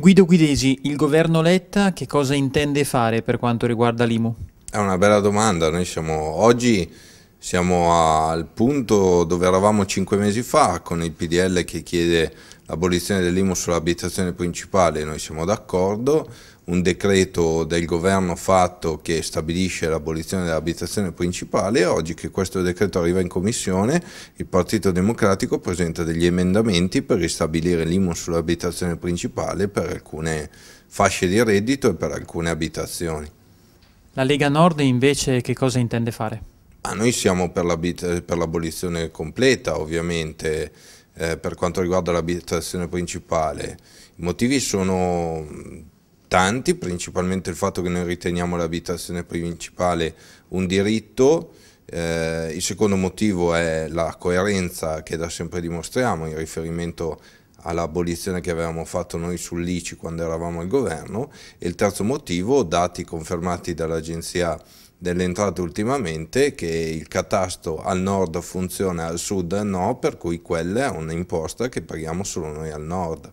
Guido Guidesi, il governo Letta che cosa intende fare per quanto riguarda l'IMU? È una bella domanda, noi siamo oggi siamo al punto dove eravamo cinque mesi fa con il PDL che chiede l'abolizione dell'IMU sull'abitazione principale, noi siamo d'accordo, un decreto del governo fatto che stabilisce l'abolizione dell'abitazione principale e oggi che questo decreto arriva in commissione il Partito Democratico presenta degli emendamenti per ristabilire l'IMU sull'abitazione principale per alcune fasce di reddito e per alcune abitazioni. La Lega Nord invece che cosa intende fare? Ah, noi siamo per, l'abolizione completa ovviamente eh, per quanto riguarda l'abitazione principale. I motivi sono mm, tanti, principalmente il fatto che noi riteniamo l'abitazione principale un diritto. Eh, il secondo motivo è la coerenza che da sempre dimostriamo in riferimento all'abolizione che avevamo fatto noi sull'ICI quando eravamo al governo e il terzo motivo, dati confermati dall'Agenzia dell'entrata ultimamente che il catasto al nord funziona, al sud no, per cui quella è un'imposta che paghiamo solo noi al nord.